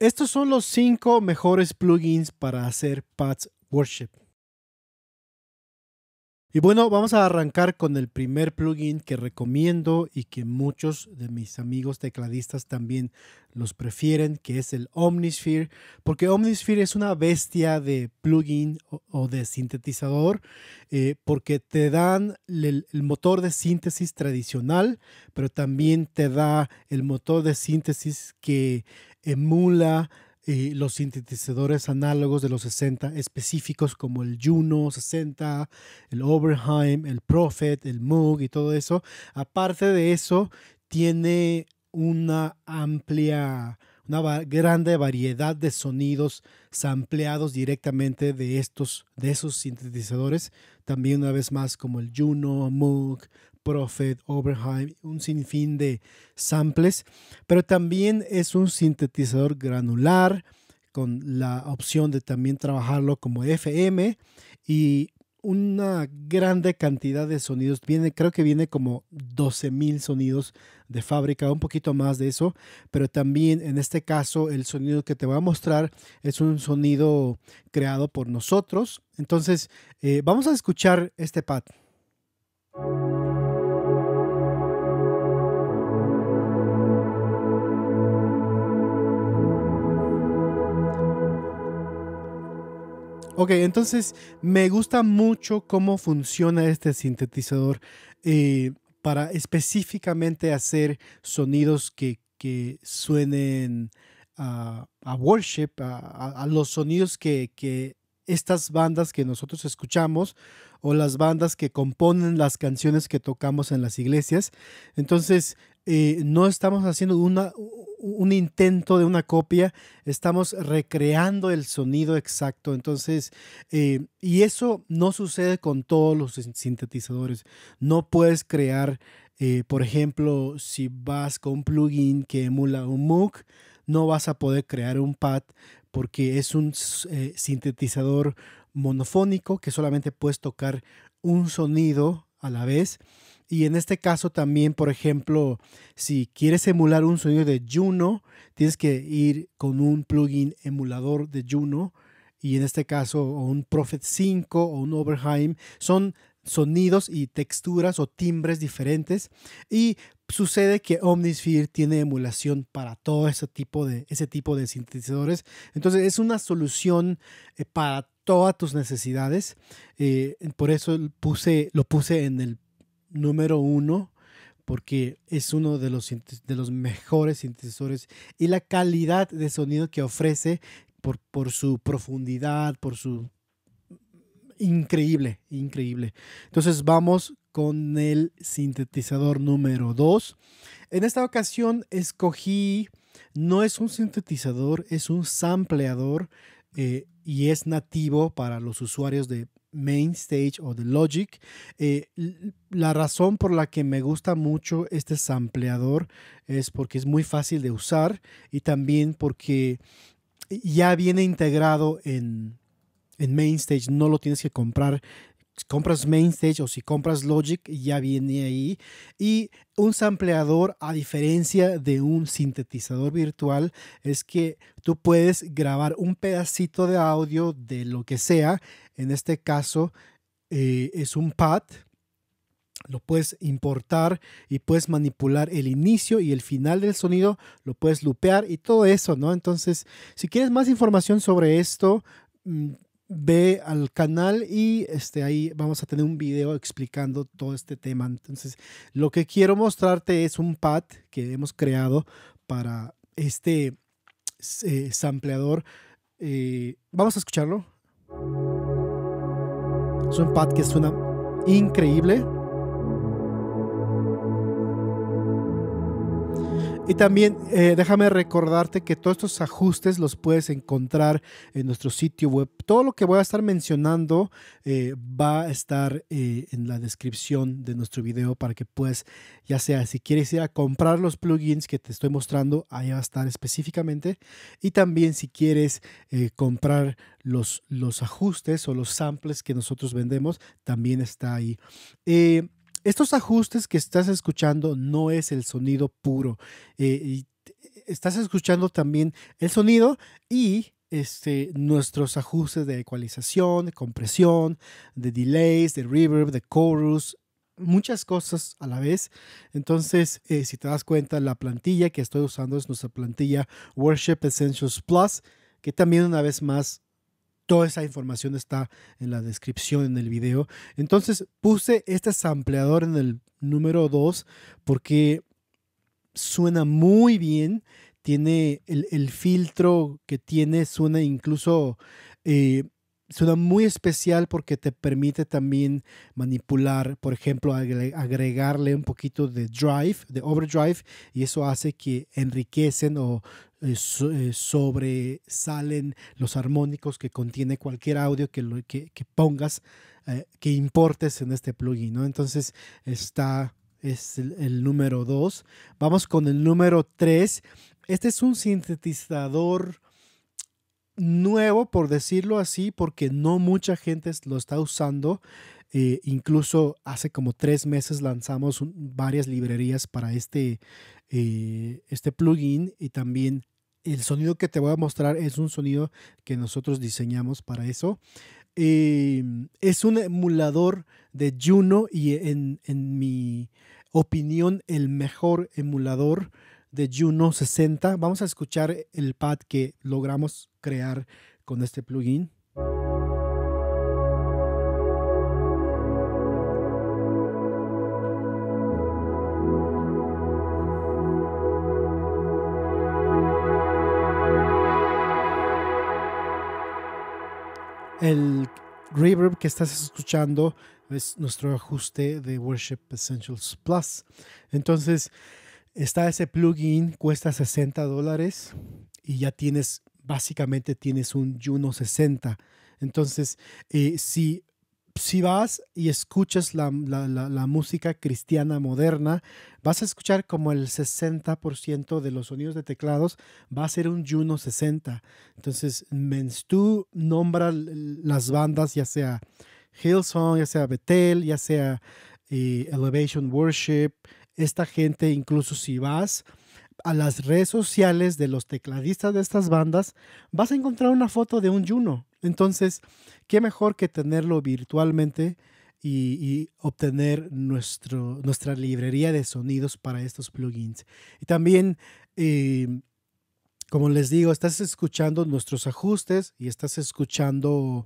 Estos son los cinco mejores plugins para hacer Pads Worship. Y bueno, vamos a arrancar con el primer plugin que recomiendo y que muchos de mis amigos tecladistas también los prefieren, que es el Omnisphere, porque Omnisphere es una bestia de plugin o, de sintetizador, eh, porque te dan el motor de síntesis tradicional, pero también te da el motor de síntesis que emula los sintetizadores análogos de los 60 específicos como el Juno 60, el Oberheim, el Prophet, el Moog y todo eso. Aparte de eso, tiene una amplia, una grande variedad de sonidos sampleados directamente de estos, de esos sintetizadores. También una vez más como el Juno, Moog, Prophet, Oberheim, un sinfín de samples, pero también es un sintetizador granular con la opción de también trabajarlo como FM y una grande cantidad de sonidos. Viene, creo que viene como 12.000 sonidos de fábrica, un poquito más de eso, pero también en este caso el sonido que te voy a mostrar es un sonido creado por nosotros. Entonces, eh, vamos a escuchar este pad. Ok, entonces me gusta mucho cómo funciona este sintetizador eh, para específicamente hacer sonidos que, suenen a, worship, a, los sonidos que, que estas bandas que nosotros escuchamos o las bandas que componen las canciones que tocamos en las iglesias. Entonces, eh, no estamos haciendo una, un intento de una copia, estamos recreando el sonido exacto. Entonces, eh, y eso no sucede con todos los sintetizadores. No puedes crear, eh, por ejemplo, si vas con un plugin que emula un MOOC, no vas a poder crear un pad porque es un eh, sintetizador monofónico que solamente puedes tocar un sonido a la vez. Y en este caso también, por ejemplo, si quieres emular un sonido de Juno, tienes que ir con un plugin emulador de Juno. Y en este caso, un Prophet 5 o un Oberheim son sonidos y texturas o timbres diferentes. Y sucede que Omnisphere tiene emulación para todo ese tipo de, ese tipo de sintetizadores. Entonces es una solución eh, para todas tus necesidades. Eh, por eso puse, lo puse en el número uno porque es uno de los, de los mejores sintetizadores y la calidad de sonido que ofrece por, por su profundidad, por su... Increíble, increíble. Entonces vamos con el sintetizador número dos. En esta ocasión escogí, no es un sintetizador, es un sampleador eh, y es nativo para los usuarios de Mainstage o The Logic. Eh, la razón por la que me gusta mucho este sampleador es porque es muy fácil de usar y también porque ya viene integrado en, en no lo tienes que comprar compras Mainstage o si compras Logic, ya viene ahí. Y un sampleador, a diferencia de un sintetizador virtual, es que tú puedes grabar un pedacito de audio de lo que sea. En este caso, eh, es un pad. Lo puedes importar y puedes manipular el inicio y el final del sonido, lo puedes lupear y todo eso, ¿no? Entonces, si quieres más información sobre esto, mm, ve al canal y este, ahí vamos a tener un video explicando todo este tema. Entonces, lo que quiero mostrarte es un pad que hemos creado para este eh, sampleador. Eh, vamos a escucharlo. Es un pad que suena increíble. Y también eh, déjame recordarte que todos estos ajustes los puedes encontrar en nuestro sitio web. Todo lo que voy a estar mencionando eh, va a estar eh, en la descripción de nuestro video para que puedas, ya sea si quieres ir a comprar los plugins que te estoy mostrando, ahí va a estar específicamente. Y también si quieres comprar los, los ajustes o los samples que nosotros vendemos, también está ahí. Estos ajustes que estás escuchando no es el sonido puro. Eh, estás escuchando también el sonido y este, nuestros ajustes de ecualización, de compresión, de delays, de reverb, de chorus, muchas cosas a la vez. Entonces, eh, si te das cuenta, la plantilla que estoy usando es nuestra plantilla Worship Essentials Plus, que también una vez más Toda esa información está en la descripción, en el video. Entonces puse este sampleador en el número 2 porque suena muy bien. Tiene el, filtro que tiene, suena incluso eh, suena muy especial porque te permite también manipular, por ejemplo, agregarle un poquito de drive, de overdrive, y eso hace que enriquecen o eh, eh, sobresalen los armónicos que contiene cualquier audio que, que, pongas, eh, que importes en este plugin, Entonces está, es el, el número 2. Vamos con el número 3. Este es un sintetizador nuevo, por decirlo así, porque no mucha gente lo está usando. Eh, incluso hace como tres meses lanzamos varias librerías para este, eh, este plugin y también el sonido que te voy a mostrar es un sonido que nosotros diseñamos para eso. Em, es un emulador de Juno y en, en mi opinión el mejor emulador de Juno 60. Vamos a escuchar el pad que logramos crear con este plugin. El reverb que estás escuchando es nuestro ajuste de Worship Essentials Plus. Entonces, Está ese plugin, cuesta 60 dólares y ya tienes, básicamente tienes un Juno 60. Entonces, eh, si, si, vas y escuchas la, música cristiana moderna, vas a escuchar como el 60% de los sonidos de teclados va a ser un Juno 60. Entonces, tú nombra las bandas, ya sea Hillsong, ya sea Bethel, ya sea eh, Elevation Worship, esta gente, incluso si vas a las redes sociales de los tecladistas de estas bandas, vas a encontrar una foto de un Juno. Entonces, qué mejor que tenerlo virtualmente y, obtener nuestro, nuestra librería de sonidos para estos plugins. Y también, eh, como les digo, estás escuchando nuestros ajustes y estás escuchando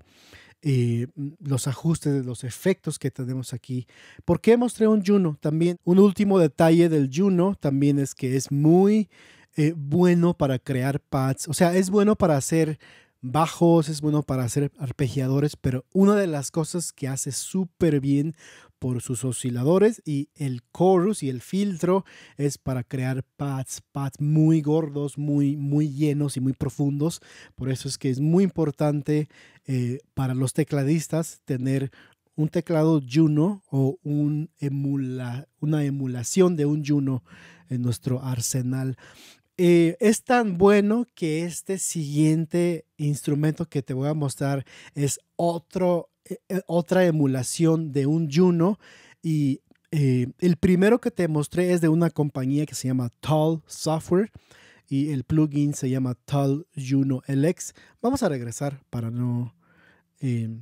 eh, los ajustes de los efectos que tenemos aquí. ¿Por qué mostré un Juno? También un último detalle del Juno también es que es muy eh, bueno para crear pads, o sea, es bueno para hacer bajos, es bueno para hacer arpegiadores, pero una de las cosas que hace súper bien por sus osciladores y el chorus y el filtro es para crear pads, pads muy gordos, muy, muy llenos y muy profundos. Por eso es que es muy importante eh, para los tecladistas tener un teclado Juno o una emulación de un Juno en nuestro arsenal. Eh, es tan bueno que este siguiente instrumento que te voy a mostrar es otro e, e, otra emulación de un Juno y eh, el primero que te mostré es de una compañía que se llama Tall Software y el plugin se llama Tall Juno LX. Vamos a regresar para no, eh,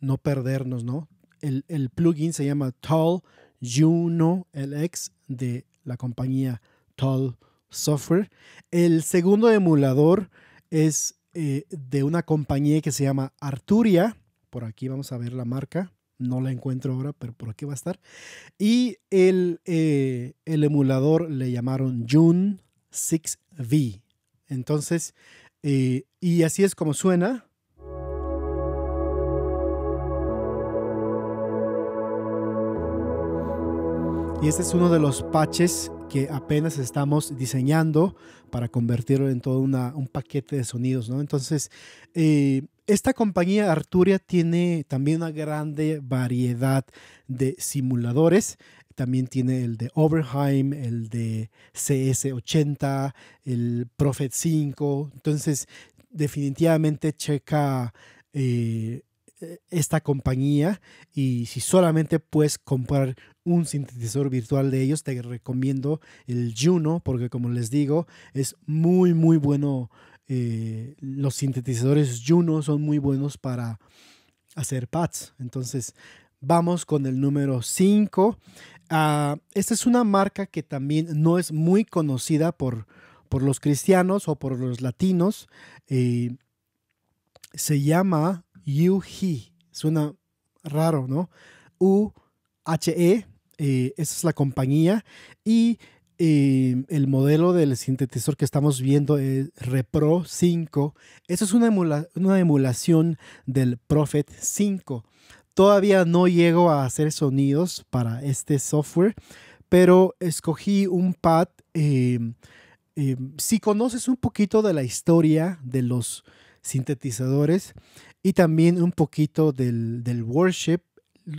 no perdernos, ¿no? El, el, plugin se llama Tall Juno LX de la compañía Tall Software. El segundo emulador es eh, de una compañía que se llama Arturia. Por aquí vamos a ver la marca. No la encuentro ahora, pero por aquí va a estar. Y el, eh, el emulador le llamaron June 6V. Entonces, eh, y así es como suena. Y este es uno de los patches que apenas estamos diseñando para convertirlo en todo un paquete de sonidos, ¿no? Entonces, eh, esta compañía Arturia tiene también una grande variedad de simuladores. También tiene el de Oberheim, el de CS80, el Prophet 5. Entonces, definitivamente checa eh, eh, esta compañía y si solamente puedes comprar un sintetizador virtual de ellos te recomiendo el Juno porque como les digo es muy muy bueno eh, los sintetizadores Juno son muy buenos para hacer pads entonces vamos con el número 5 ah, esta es una marca que también no es muy conocida por, por los cristianos o por los latinos eh, se llama Yuhi. Suena raro, no UHE, eh, esa es la compañía. Y eh, el modelo del sintetizador que estamos viendo es Repro 5. Eso es una, emulación del Prophet 5. Todavía no llego a hacer sonidos para este software, pero escogí un pad. Em, em, si conoces un poquito de la historia de los sintetizadores, y también un poquito del, worship,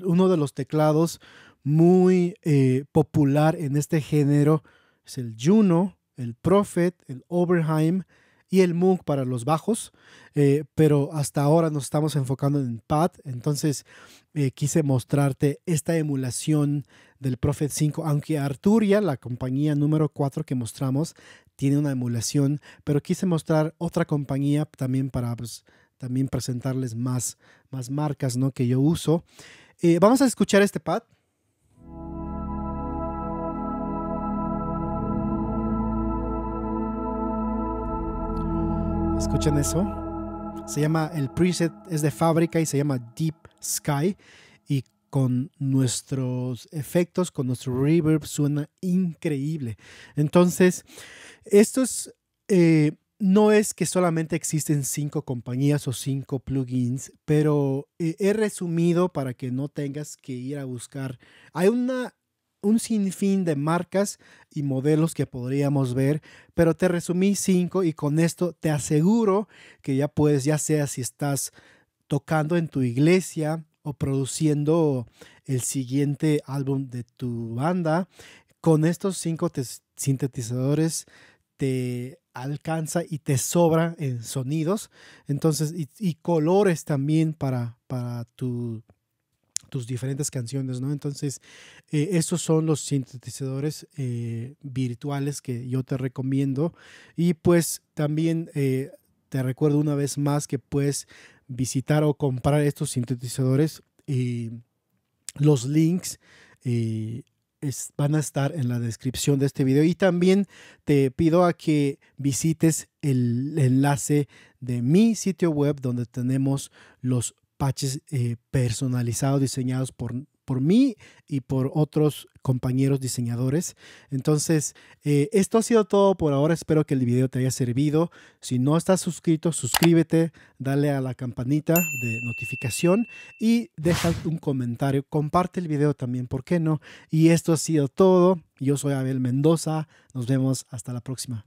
uno de los teclados muy eh, popular en este género es el Juno, el Prophet, el Oberheim y el Moog para los bajos, eh, pero hasta ahora nos estamos enfocando en Pad, entonces eh, quise mostrarte esta emulación del Prophet 5, aunque Arturia, la compañía número 4 que mostramos, tiene una emulación, pero quise mostrar otra compañía también para pues, también presentarles más, más marcas ¿no? que yo uso. Eh, vamos a escuchar este pad. ¿Escuchan eso? Se llama, el preset es de fábrica y se llama Deep Sky. Y con nuestros efectos, con nuestro reverb, suena increíble. Entonces, esto es eh, no es que solamente existen cinco compañías o cinco plugins, pero he resumido para que no tengas que ir a buscar. Hay una, un sinfín de marcas y modelos que podríamos ver, pero te resumí cinco y con esto te aseguro que ya puedes, ya sea si estás tocando en tu iglesia o produciendo el siguiente álbum de tu banda, con estos cinco sintetizadores te alcanza y te sobra en sonidos, entonces, y, colores también para, para tus diferentes canciones, ¿no? Entonces, esos eh, estos son los sintetizadores eh, virtuales que yo te recomiendo. Y pues también eh, te recuerdo una vez más que puedes visitar o comprar estos sintetizadores y los links van a estar en la descripción de este video. Y también te pido a que visites el enlace de mi sitio web donde tenemos los patches eh, personalizados diseñados por por mí y por otros compañeros diseñadores. Entonces, eh, esto ha sido todo por ahora. Espero que el video te haya servido. Si no estás suscrito, suscríbete, dale a la campanita de notificación y deja un comentario. Comparte el video también, ¿por qué no? Y esto ha sido todo. Yo soy Abel Mendoza. Nos vemos hasta la próxima.